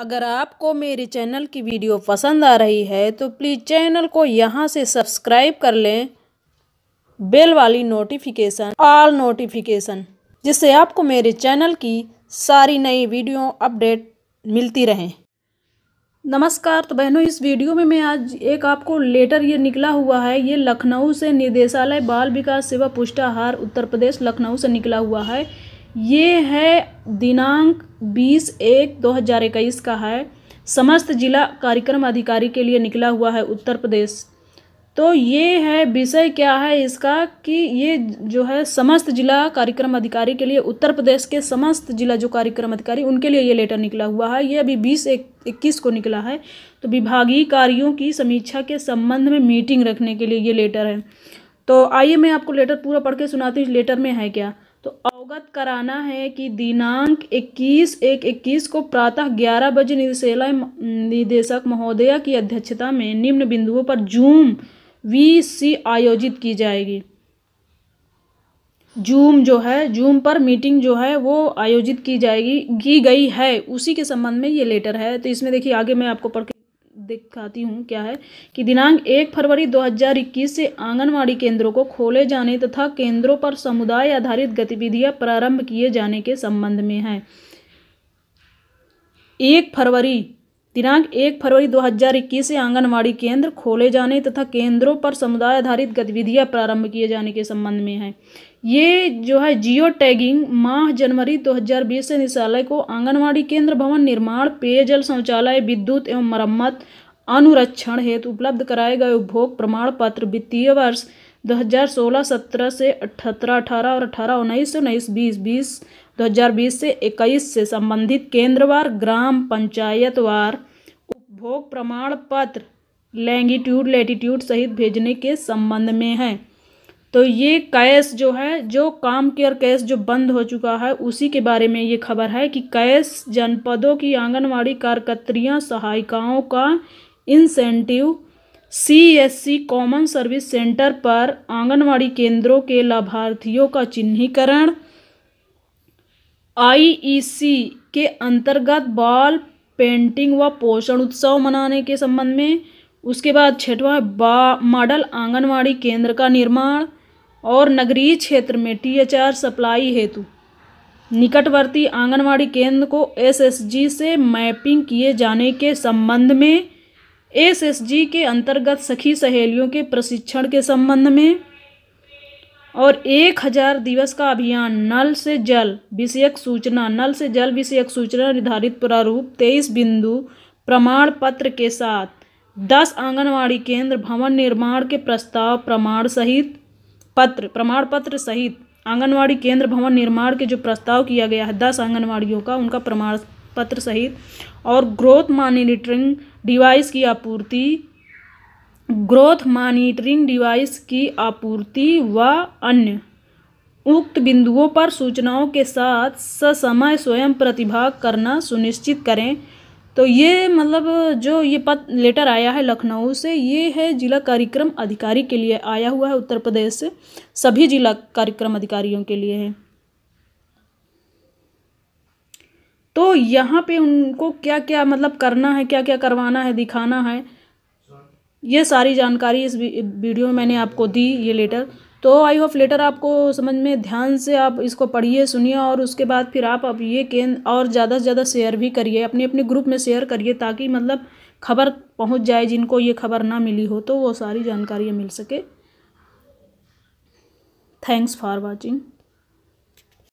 अगर आपको मेरे चैनल की वीडियो पसंद आ रही है तो प्लीज़ चैनल को यहाँ से सब्सक्राइब कर लें बेल वाली नोटिफिकेशन ऑल नोटिफिकेशन जिससे आपको मेरे चैनल की सारी नई वीडियो अपडेट मिलती रहें नमस्कार तो बहनों इस वीडियो में मैं आज एक आपको लेटर ये निकला हुआ है ये लखनऊ से निदेशालय बाल विकास सेवा पुष्टाहार उत्तर प्रदेश लखनऊ से निकला हुआ है ये है दिनांक बीस एक दो हज़ार इक्कीस का है समस्त जिला कार्यक्रम अधिकारी के लिए निकला हुआ है उत्तर प्रदेश तो ये है विषय क्या है इसका कि ये जो है समस्त जिला कार्यक्रम अधिकारी के लिए उत्तर प्रदेश के समस्त जिला जो कार्यक्रम अधिकारी उनके लिए ये लेटर निकला हुआ है ये अभी बीस एक इक्कीस को निकला है तो विभागीय कार्यों की समीक्षा के संबंध में मीटिंग रखने के लिए ये लेटर है तो आइए मैं आपको लेटर पूरा पढ़ के सुनाती हूँ लेटर में है क्या तो अवगत कराना है कि दिनांक 21 एक 21 को प्रातः 11 बजे निदेशालय निदेशक महोदया की अध्यक्षता में निम्न बिंदुओं पर जूम वीसी आयोजित की जाएगी जूम जो है जूम पर मीटिंग जो है वो आयोजित की जाएगी की गई है उसी के संबंध में ये लेटर है तो इसमें देखिए आगे मैं आपको पढ़ के दिखाती हूँ क्या है कि दिनांक एक फरवरी 2021 से आंगनवाड़ी केंद्रों को खोले जाने तथा केंद्रों पर समुदाय आधारित गतिविधियां प्रारंभ किए जाने के संबंध में है एक फरवरी दिनांक एक फरवरी 2021 से आंगनवाड़ी केंद्र खोले जाने तथा केंद्रों पर समुदाय आधारित गतिविधियां प्रारंभ किए जाने के संबंध में है ये जो है जियो टैगिंग माह जनवरी 2020 से निशालय को आंगनवाड़ी केंद्र भवन निर्माण पेयजल शौचालय विद्युत एवं मरम्मत अनुरक्षण हेतु उपलब्ध कराए गए उपभोग प्रमाण पत्र वित्तीय वर्ष दो हज़ार सोलह सत्रह से अठहत्तर अठारह और अठारह उन्नीस उन्नीस बीस बीस दो हज़ार बीस से इक्कीस से संबंधित केंद्रवार ग्राम पंचायतवार उपभोग प्रमाण पत्र लैंगिट्यूड लेटीट्यूड सहित भेजने के संबंध में है तो ये कैश जो है जो काम केयर कैश जो बंद हो चुका है उसी के बारे में ये खबर है कि कैश जनपदों की आंगनवाड़ी कार्यकत्रियाँ सहायिकाओं का incentive C common service centre पर आंगनवाड़ी केंद्रों के लाभार्थियों का चिन्हीकरण आईईसी e के अंतर्गत बाल पेंटिंग व पोषण उत्सव मनाने के संबंध में उसके बाद छठवा बा मॉडल आंगनवाड़ी केंद्र का निर्माण और नगरीय क्षेत्र में टीएचआर सप्लाई हेतु निकटवर्ती आंगनवाड़ी केंद्र को एसएसजी से मैपिंग किए जाने के संबंध में एसएसजी के अंतर्गत सखी सहेलियों के प्रशिक्षण के संबंध में और एक हजार दिवस का अभियान नल से जल विषयक सूचना नल से जल विषयक सूचना निर्धारित प्रारूप तेईस बिंदु प्रमाण पत्र के साथ दस आंगनवाड़ी केंद्र भवन निर्माण के प्रस्ताव प्रमाण सहित पत्र प्रमाण पत्र सहित आंगनवाड़ी केंद्र भवन निर्माण के जो प्रस्ताव किया गया है दस आंगनवाड़ियों का उनका प्रमाण पत्र सहित और ग्रोथ मॉनिटरिंग डिवाइस की आपूर्ति ग्रोथ मॉनिटरिंग डिवाइस की आपूर्ति व अन्य उक्त बिंदुओं पर सूचनाओं के साथ ससमय स्वयं प्रतिभाग करना सुनिश्चित करें तो ये मतलब जो ये पत लेटर आया है लखनऊ से ये है जिला कार्यक्रम अधिकारी के लिए आया हुआ है उत्तर प्रदेश से सभी जिला कार्यक्रम अधिकारियों के लिए है तो यहाँ पे उनको क्या क्या मतलब करना है क्या क्या करवाना है दिखाना है ये सारी जानकारी इस वीडियो में मैंने आपको दी ये लेटर तो आई होप लेटर आपको समझ में ध्यान से आप इसको पढ़िए सुनिए और उसके बाद फिर आप अब ये केंद्र और ज़्यादा से ज़्यादा शेयर भी करिए अपने अपने ग्रुप में शेयर करिए ताकि मतलब खबर पहुंच जाए जिनको ये खबर ना मिली हो तो वो सारी जानकारी मिल सके थैंक्स फॉर वाचिंग